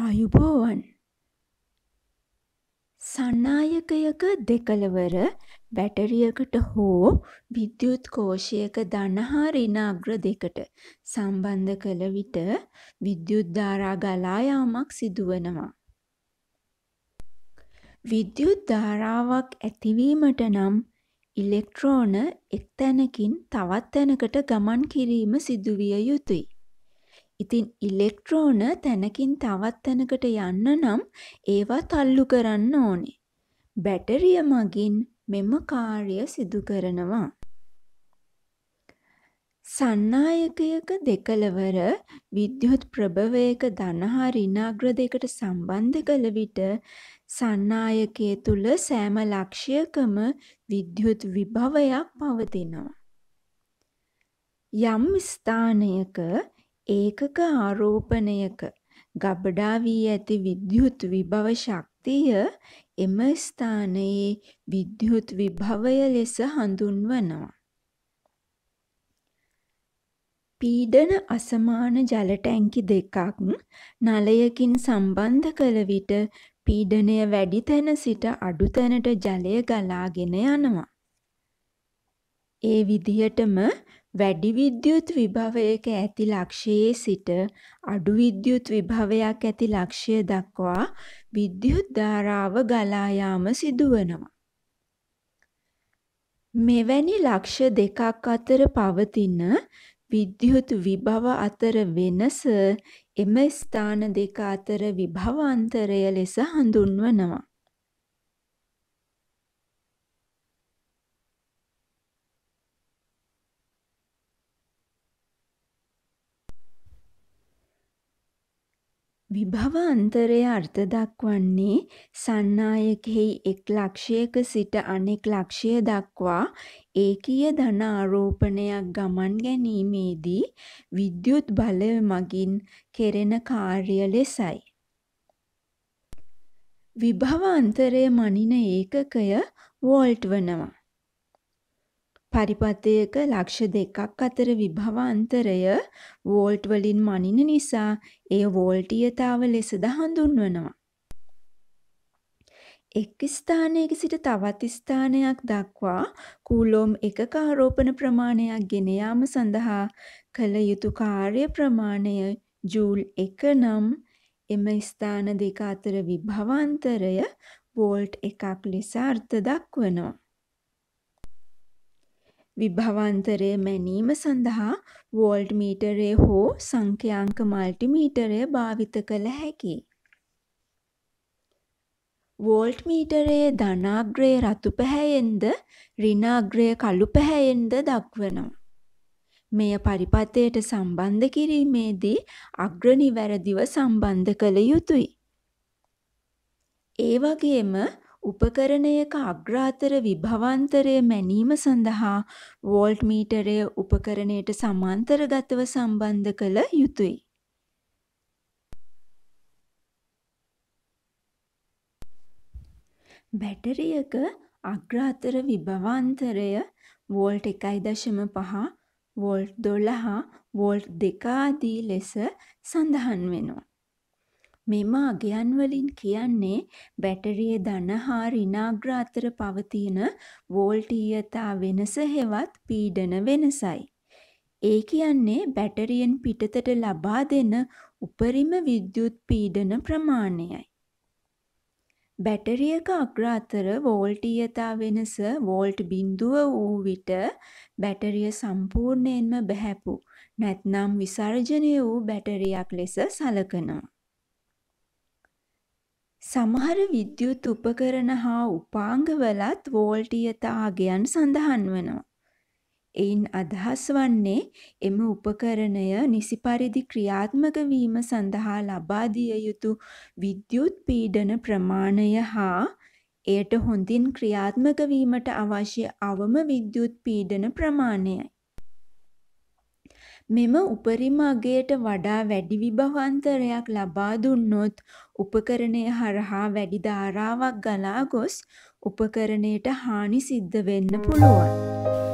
ආයුබෝවන් සන්නායකයක දෙකළවර බැටරියකට හෝ විද්‍යුත් කෝෂයක ධන හා ඍණ අග්‍ර දෙකට සම්බන්ධ කළ විට විද්‍යුත් ධාරා ගලා යාමක් සිදුවනවා. විද්‍යුත් ධාරාවක් ඇතිවීමට නම් ඉලෙක්ට්‍රෝන එක් තැනකින් තවත් තැනකට ගමන් කිරීම සිදුවිය යුතුයි. ඉතින් ඉලෙක්ට්‍රෝන තැනකින් තවත් තැනකට යන්න නම් ඒවා තල්ලු කරන්න ඕනේ. බැටරිය මගින් මෙම කාර්ය සිදු කරනවා. සන්නායකයක දෙකලවර විද්‍යුත් ප්‍රභවයක ධනහා ඍණාග්‍ර දෙකට සම්බන්ධ කළ විට සන්නායකයේ තුල සෑම ලක්ෂයකම විද්‍යුත් විභවයක් පවතිනවා. යම් ස්ථානයක ඒකක ආරෝපණයක ගබඩා වී ඇති විද්‍යුත් විභව ශක්තිය එම ස්ථානයේ විද්‍යුත් විභවය ලෙස හඳුන්වනවා. පීඩන අසමාන ජල ටැංකි දෙකක් නලයකින් සම්බන්ධ කළ විට පීඩනය වැඩි තැන සිට අඩු තැනට ජලය ගලාගෙන යනවා. ඒ විදිහටම වැඩි විද්‍යුත් විභවයක ඇති ලක්ෂයේ සිට අඩු විද්‍යුත් විභවයක් ඇති ලක්ෂය දක්වා විද්‍යුත් ධාරාව ගලා යාම සිදුවනවා. මෙවැනි ලක්ෂ දෙකක් අතර පවතින විද්‍යුත් විභව අතර වෙනස එම ස්ථාන දෙක අතර විභව අන්තරය ලෙස හඳුන්වනවා. විභව අන්තරය අර්ථ දක්වන්නේ සන්නායකෙහි එක් ලක්ෂයක සිට අනෙක් ලක්ෂය දක්වා ඒකීය ධන ආරෝපණයක් ගමන් ගැනීමේදී විද්‍යුත් බලය මගින් කෙරෙන කාර්ය ලෙසයි. විභව අන්තරය මනින ඒකකය වෝල්ට් වනවා. පරිපථයක ලක්ෂ දෙකක් අතර විභව අන්තරය වෝල්ට් වලින් මනින නිසා එය වෝල්ටීයතාව ලෙසද හඳුන්වනවා. එක් ස්ථානයක සිට තවත් ස්ථානයක් දක්වා කූලොම් එකක ආරෝපණ ප්‍රමාණයක් ගෙන යාම සඳහා කළ යුතු කාර්ය ප්‍රමාණය ජූල් 1 නම් එම ස්ථාන දෙක අතර විභව අන්තරය වෝල්ට් එකක් ලෙස අර්ථ දක්වනවා. විභවන්තරය මැනීම සඳහා වෝල්ට් මීටරය හෝ සංඛ්‍යාංක මල්ටිමීටරය භාවිත කළ හැකි. වෝල්ට් මීටරයේ ධනාග්‍රය රතු පැහැයෙන්ද රිනාග්‍රය කළු පැහැයෙන්ද දක්වනවා. මෙය පරිපතයට සම්බන්ධ කිරීමේදී අග්‍රනිවැරදිව සම්බන්ධ කළ යුතුයි. ඒ වගේම උපකරණයක අග්‍රාතර විභවාන්තරය මැනීම සඳහා වෝල්ට්මීටරය උපකරණයට සමාන්තරගතව සම්බන්ධ කළ යුතුයි. බැටරියක අග්‍රාතර විභවාන්තරය වෝල්ට් එකයි දශම පහ වෝල්ට් දොළහා වෝල්ට් දෙකාදී ලෙස සඳහන් වෙනවා. මෙම අගයන් වලින් කියන්නේ බැටරිය ධන හා ඍණාග්‍ර අතර පවතින වෝල්ටීයතා වෙනස හෙවත් පීඩන වෙනසයි. ඒ කියන්නේ බැටරියෙන් පිටතට ලබා දෙන උපරිම විද්‍යුත් පීඩන ප්‍රමාණයයි. බැටරියක අග්‍ර අතර වෝල්ටීයතා වෙනස වෝල්ට් බිඳුව වූ විට බැටරිය සම්පූර්ණයෙන්ම බැහැපු නැත්නම් විසර්ජනය වූ බැටරියක් ලෙස සලකනවා. සමහර විද්‍යුත් උපකරණ හා උපාංගවලත් වෝල්ටීයත ආගයන් සඳහන් වනවා. එයින් අදහස් වන්නේ එම උපකරණය නිසි පරිදි ක්‍රියාත්මක වීම සඳහා ලබා දිය යුතු විද්‍යුත් පීඩන ප්‍රමාණය හා එයට හොඳින් ක්‍රියාත්මක වීමට අවශ්‍ය අවම විද්‍යුත් පීඩන ප්‍රමාණයයි. මෙම උපරිම අගයට වඩා වැඩි විභවාන්තරයක් ලබා දුන්නොත් උපකරණය හරහා වැඩි ධාරාවක් ගලා ගොස් උපකරණයට හානි සිද්ධ වෙන්න පුළුවන්.